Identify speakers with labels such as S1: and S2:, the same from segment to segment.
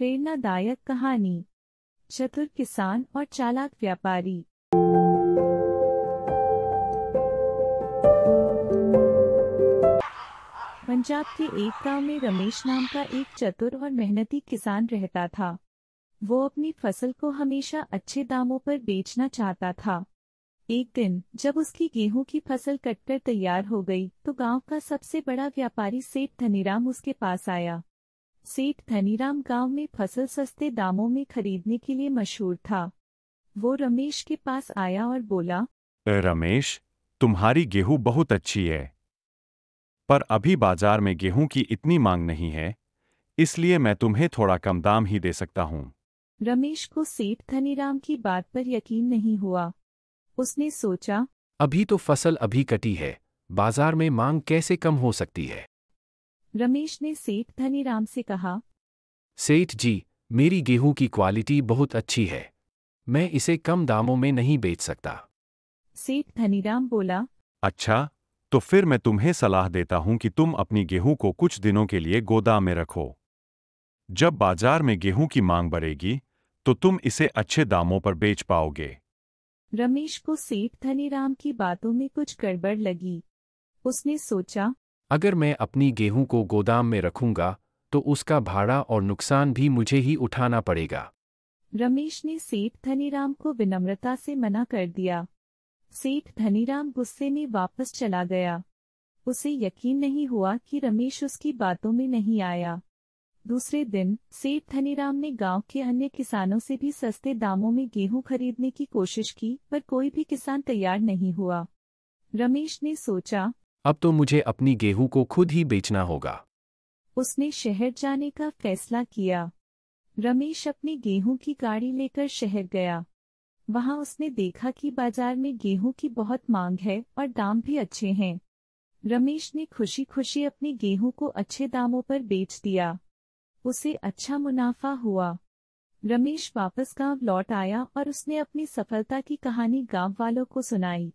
S1: प्रेरणादायक कहानी चतुर किसान और चालाक व्यापारी पंजाब के एक गांव में रमेश नाम का एक चतुर और मेहनती किसान रहता था वो अपनी फसल को हमेशा अच्छे दामों पर बेचना चाहता था एक दिन जब उसकी गेहूं की फसल कटकर तैयार हो गई तो गांव का सबसे बड़ा व्यापारी सेठ धनीराम उसके पास आया सेठ धनीराम गांव में फसल सस्ते दामों में खरीदने के लिए मशहूर था वो रमेश के पास आया और बोला
S2: रमेश तुम्हारी गेहूं बहुत अच्छी है पर अभी बाजार में गेहूं की इतनी मांग नहीं है इसलिए मैं तुम्हें थोड़ा कम दाम ही दे सकता हूँ
S1: रमेश को सेठ धनीराम की बात पर यकीन नहीं हुआ उसने सोचा
S2: अभी तो फसल अभी कटी है बाजार में मांग कैसे कम हो सकती है
S1: रमेश ने सेठ धनीराम से कहा
S2: सेठ जी मेरी गेहूं की क्वालिटी बहुत अच्छी है मैं इसे कम दामों में नहीं बेच सकता
S1: सेठ धनीराम बोला
S2: अच्छा तो फिर मैं तुम्हें सलाह देता हूं कि तुम अपनी गेहूं को कुछ दिनों के लिए गोदाम में रखो जब बाजार में गेहूं की मांग बढ़ेगी तो तुम इसे अच्छे दामों पर बेच पाओगे
S1: रमेश को सेठ धनीराम की बातों में कुछ गड़बड़ लगी उसने सोचा
S2: अगर मैं अपनी गेहूं को गोदाम में रखूंगा तो उसका भाड़ा और नुकसान भी मुझे ही उठाना पड़ेगा
S1: रमेश ने सेठ धनीराम को विनम्रता से मना कर दिया सेठ धनीराम गुस्से में वापस चला गया उसे यकीन नहीं हुआ कि रमेश उसकी बातों में नहीं आया दूसरे दिन सेठ धनीराम ने गांव के अन्य किसानों से भी सस्ते दामों में गेहूं खरीदने की कोशिश की पर कोई भी किसान तैयार नहीं हुआ रमेश ने सोचा
S2: अब तो मुझे अपनी गेहूं को खुद ही बेचना होगा
S1: उसने शहर जाने का फैसला किया रमेश अपने गेहूं की गाड़ी लेकर शहर गया वहां उसने देखा कि बाजार में गेहूं की बहुत मांग है और दाम भी अच्छे हैं रमेश ने खुशी खुशी अपने गेहूं को अच्छे दामों पर बेच दिया उसे अच्छा मुनाफा हुआ रमेश वापस गांव लौट आया और उसने अपनी सफलता की कहानी गांव वालों को सुनाई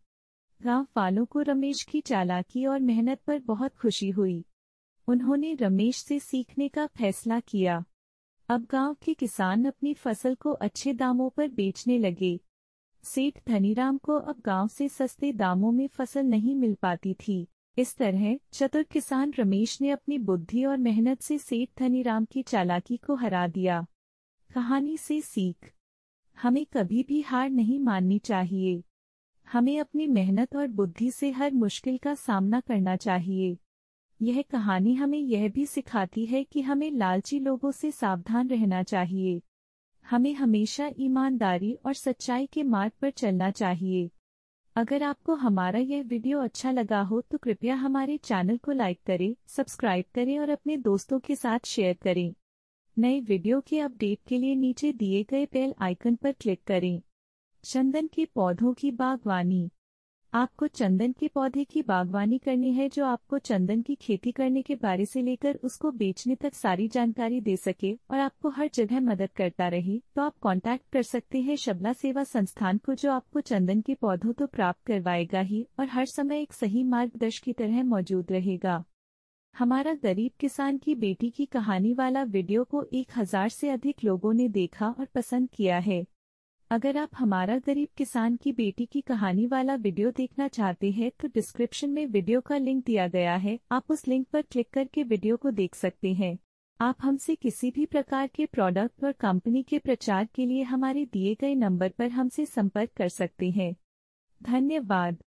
S1: गांव हाँ, वालों को रमेश की चालाकी और मेहनत पर बहुत खुशी हुई उन्होंने रमेश से सीखने का फैसला किया अब गांव के किसान अपनी फसल को अच्छे दामों पर बेचने लगे सेठ धनीराम को अब गांव से सस्ते दामों में फसल नहीं मिल पाती थी इस तरह चतुर किसान रमेश ने अपनी बुद्धि और मेहनत से सेठ धनीराम की चालाकी को हरा दिया कहानी से सीख हमें कभी भी हार नहीं माननी चाहिए हमें अपनी मेहनत और बुद्धि से हर मुश्किल का सामना करना चाहिए यह कहानी हमें यह भी सिखाती है कि हमें लालची लोगों से सावधान रहना चाहिए हमें हमेशा ईमानदारी और सच्चाई के मार्ग पर चलना चाहिए अगर आपको हमारा यह वीडियो अच्छा लगा हो तो कृपया हमारे चैनल को लाइक करें सब्सक्राइब करें और अपने दोस्तों के साथ शेयर करें नए वीडियो के अपडेट के लिए नीचे दिए गए बेल आइकन पर क्लिक करें चंदन के पौधों की बागवानी आपको चंदन के पौधे की बागवानी करनी है जो आपको चंदन की खेती करने के बारे से लेकर उसको बेचने तक सारी जानकारी दे सके और आपको हर जगह मदद करता रहे तो आप कांटेक्ट कर सकते हैं शबला सेवा संस्थान को जो आपको चंदन के पौधों तो प्राप्त करवाएगा ही और हर समय एक सही मार्गदर्श की तरह मौजूद रहेगा हमारा गरीब किसान की बेटी की कहानी वाला वीडियो को एक हजार से अधिक लोगों ने देखा और पसंद किया है अगर आप हमारा गरीब किसान की बेटी की कहानी वाला वीडियो देखना चाहते हैं तो डिस्क्रिप्शन में वीडियो का लिंक दिया गया है आप उस लिंक पर क्लिक करके वीडियो को देख सकते हैं आप हमसे किसी भी प्रकार के प्रोडक्ट और कंपनी के प्रचार के लिए हमारे दिए गए नंबर पर हमसे संपर्क कर सकते हैं धन्यवाद